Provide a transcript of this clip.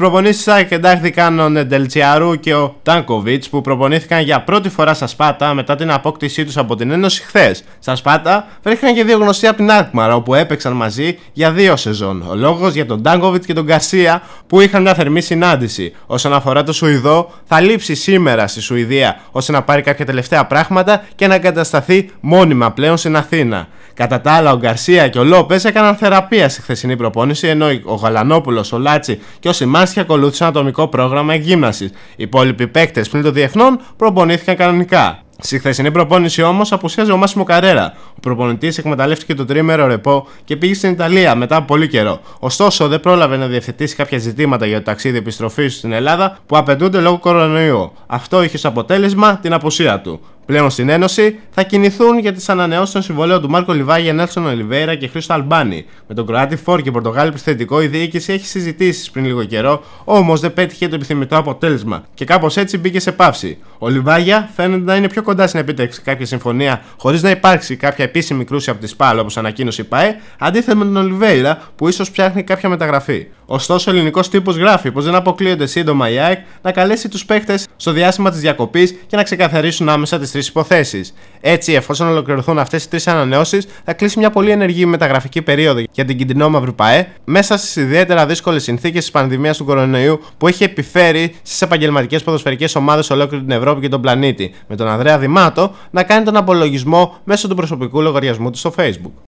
προπονήσει ΑΕΚ εντάχθηκαν ο Νεντελτσιαρού και ο Τάνκοβιτ που προπονήθηκαν για πρώτη φορά στα Σπάτα μετά την απόκτησή τους από την Ένωση χθες. Στα Σπάτα βρέθηκαν και δύο γνωστοί από την Άρκμαρα όπου έπαιξαν μαζί για δύο σεζόν. Ο λόγος για τον Τάνκοβιτ και τον Γκαρσία που είχαν μια θερμή συνάντηση. Όσον αφορά το Σουηδό, θα λείψει σήμερα στη Σουηδία ώστε να πάρει κάποια τελευταία πράγματα και να εγκατασταθεί μόνιμα πλέον στην Αθήνα. Κατά τα άλλα, ο Γκαρσία και ο Λόπες έκαναν θεραπεία στη χθεσινή προπόνηση, ενώ ο Γαλανόπουλος, ο Λάτσι και ο Σιμάνσκι ακολούθησαν ατομικό πρόγραμμα εκγύμναση. Οι υπόλοιποι παίκτες πλην των διεθνών προπονήθηκαν κανονικά. Στη χθεσινή προπόνηση όμως απουσίαζε ο Μάσιμο Καρέρα. Ο προπονητής εκμεταλλεύτηκε το τρίμερο ρεπό και πήγε στην Ιταλία μετά από πολύ καιρό. Ωστόσο, δεν πρόλαβε να διευθετήσει κάποια ζητήματα για το ταξίδι επιστροφής στην Ελλάδα που απαιτούνται λόγω κορονοϊού. Αυτό είχε ως αποτέλεσμα την απουσία του πλέον στην Ένωση, θα κινηθούν για τις ανανεώσεις των συμβολέων του Μάρκο Λιβάγια, Νέλσον Ολιβέρα και Χρήστο Αλμπάνη. Με τον Κροάτι Φόρ και Πορτογάλη επιθετικό, η διοίκηση έχει συζητήσεις πριν λίγο καιρό, όμως δεν πέτυχε το επιθυμητό αποτέλεσμα και κάπως έτσι μπήκε σε παύση. Ο Λιβάγια φαίνεται να είναι πιο κοντά στην επίτευξη κάποια συμφωνία χωρίς να υπάρξει κάποια επίσημη κρούση από τη ΣΠΑΛ όπως ανακοίνωσε η ΠΑΕ, αντίθετα με τον Ολιβέιρα που ίσως ψάχνει κάποια μεταγραφή. Ωστόσο, ο ελληνικός τύπος γράφει πως δεν αποκλείονται σύντομα η ΑΕΚ να καλέσει τους παίχτε στο διάστημα της διακοπής και να ξεκαθαρίσουν άμεσα τις τρεις υποθέσεις. Έτσι, εφόσον ολοκληρωθούν αυτές οι τρεις ανανεώσεις, θα κλείσει μια πολύ ενεργή μεταγραφική περίοδο για την μαύρη ΠαΕ μέσα στις ιδιαίτερα δύσκολες συνθήκες της πανδημίας του κορονοϊού που έχει επιφέρει στις επαγγελματικές ποδοσφαιρικές ομάδες ολόκληρη την Ευρώπη και τον πλανήτη, με τον Ανδρέα Δημάτο να κάνει τον απολογισμό μέσω του προσωπικού λογαριασμού του στο Facebook.